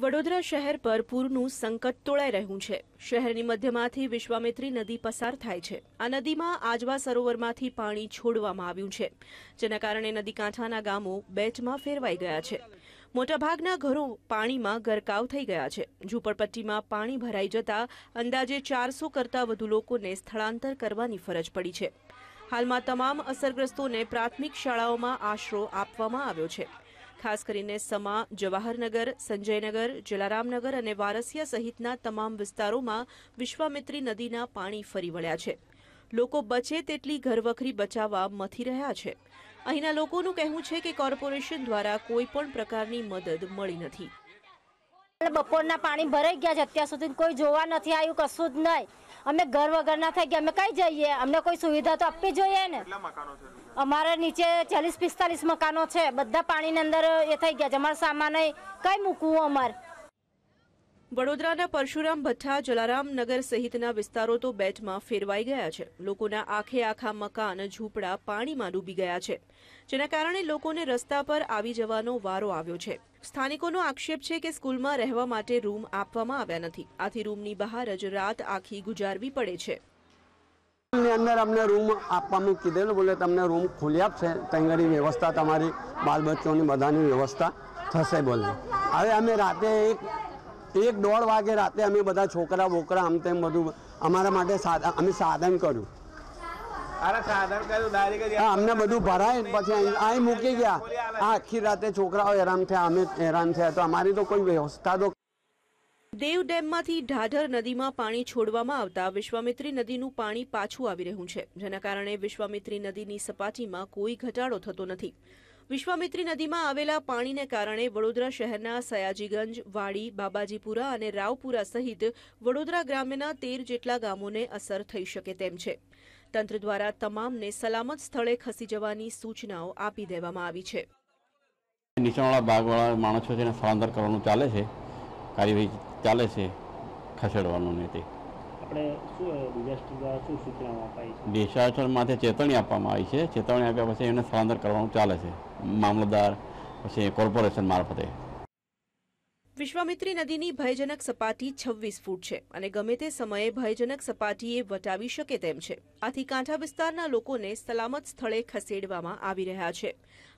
વડોદરા શહેર પર પૂરનું સંકટ તોળાઈ રહ્યું છે શહેરની મધ્યમાંથી વિશ્વામિત્રી નદી પસાર થાય છે આ નદીમાં આજવા સરોવરમાંથી પાણી છોડવામાં આવ્યું છે જેના કારણે નદી કાંઠાના ગામો બેચમાં ફેરવાઈ ગયા છે મોટાભાગના ઘરો પાણીમાં ગરકાવ થઈ ગયા છે ઝૂંપડપટ્ટીમાં પાણી ભરાઈ જતા અંદાજે ચારસો કરતાં વધુ લોકોને સ્થળાંતર કરવાની ફરજ પડી છે હાલમાં તમામ અસરગ્રસ્તોને પ્રાથમિક શાળાઓમાં આશરો આપવામાં આવ્યો છે ખાસ કરીને સમા જવાહરનગર સંજયનગર જલારામનગર અને વારસિયા સહિતના તમામ વિસ્તારોમાં વિશ્વામિત્રી નદીના પાણી ફરી વળ્યા છે લોકો બચે તેટલી ઘરવખરી બચાવવા મથી રહ્યા છે અહીંના લોકોનું કહેવું છે કે કોર્પોરેશન દ્વારા કોઈપણ પ્રકારની મદદ મળી નથી બપોરના પાણી ભરાઈ ગયા છે અત્યાર સુધી કોઈ જોવા નથી આવ્યું કશું જ નહીં અમે ઘર વગરના થઈ ગયા અમે કઈ જઈએ અમને કોઈ સુવિધા તો આપવી જોઈએ ને અમારે નીચે ચાલીસ પિસ્તાલીસ મકાનો છે બધા પાણીની અંદર એ થઈ ગયા છે અમારા સામાન કઈ મૂકવું અમારે વડોદરાના પરશુરામ ભઠ્ઠા જલારામ નગર સહિતના વિસ્તારો તો બેટમાં ફેરવાઈ ગયા છે લોકોના આખે આખા મકાન ઝૂંપડા પાણીમાં ડૂબી ગયા છે જેના કારણે લોકોને રસ્તા પર આવી જવાનો વારો આવ્યો છે સ્થાનિકોનો આક્ષેપ છે કે સ્કૂલમાં રહેવા માટે રૂમ આપવામાં આવ્યા નથી આથી રૂમની બહાર જ રાત આખી ગુજારવી પડે છે અંદર અમને રૂમ આપવાનું કીધેલું બોલે તમને રૂમ ખુલી આપશે ત્યાં વ્યવસ્થા તમારી બાલ બચ્ચોની બધાની વ્યવસ્થા થશે બોલે હવે અમે રાતે એક એક દોઢ વાગે રાતે અમે બધા છોકરા બોકરા આમ તેમ બધું અમારા માટે સાધા અમે સાધન કર્યું હા અમને બધું ભરાય પછી અહીં મૂકી ગયા આ આખી રાતે છોકરાઓ હેરાન થયા અમે હેરાન થયા તો અમારી તો કોઈ વ્યવસ્થા તો દેવ ડેમમાંથી ઢાઢર નદીમાં પાણી છોડવામાં આવતા વિશ્વામિત્રી નદીનું પાણી પાછું આવી રહ્યું છે જેના કારણે વિશ્વામિત્રી નદીની સપાટીમાં કોઈ ઘટાડો થતો નથી વિશ્વામિત્રી નદીમાં આવેલા પાણીને કારણે વડોદરા શહેરના સયાજીગંજ વાડી બાબાજીપુરા અને રાવપુરા સહિત વડોદરા ગ્રામ્યના તેર જેટલા ગામોને અસર થઈ શકે તેમ છે તંત્ર દ્વારા તમામને સલામત સ્થળે ખસી જવાની સૂચનાઓ આપી દેવામાં આવી છે નીચાણવાળા ભાગવાળા માણસો છે સ્થળાંતર કરવાનું ચાલે છે કાર્યવાહી ચાલે છે ખસેડવાનું ને તે આપણે શું માટે ચેતવણી આપવામાં આવી છે ચેતવણી આપ્યા પછી એને સ્થળાંતર કરવાનું ચાલે છે મામલતદાર પછી કોર્પોરેશન મારફતે વિશ્વામિત્રી નદીની ભયજનક સપાટી છવ્વીસ ફૂટ છે અને ગમે તે સમયે ભયજનક સપાટીએ વટાવી શકે તેમ છે આથી કાંઠા વિસ્તારના લોકોને સલામત સ્થળે ખસેડવામાં આવી રહ્યા છે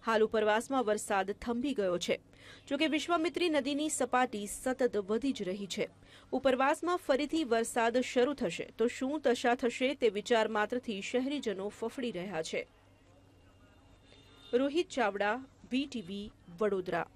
હાલ ઉપરવાસમાં વરસાદ થંભી ગયો છે જોકે વિશ્વામિત્રી નદીની સપાટી સતત વધી જ રહી છે ઉપરવાસમાં ફરીથી વરસાદ શરૂ થશે તો શું દશા થશે તે વિચાર માત્રથી શહેરીજનો ફફડી રહ્યા છે રોહિત ચાવડા વીટીવી વડોદરા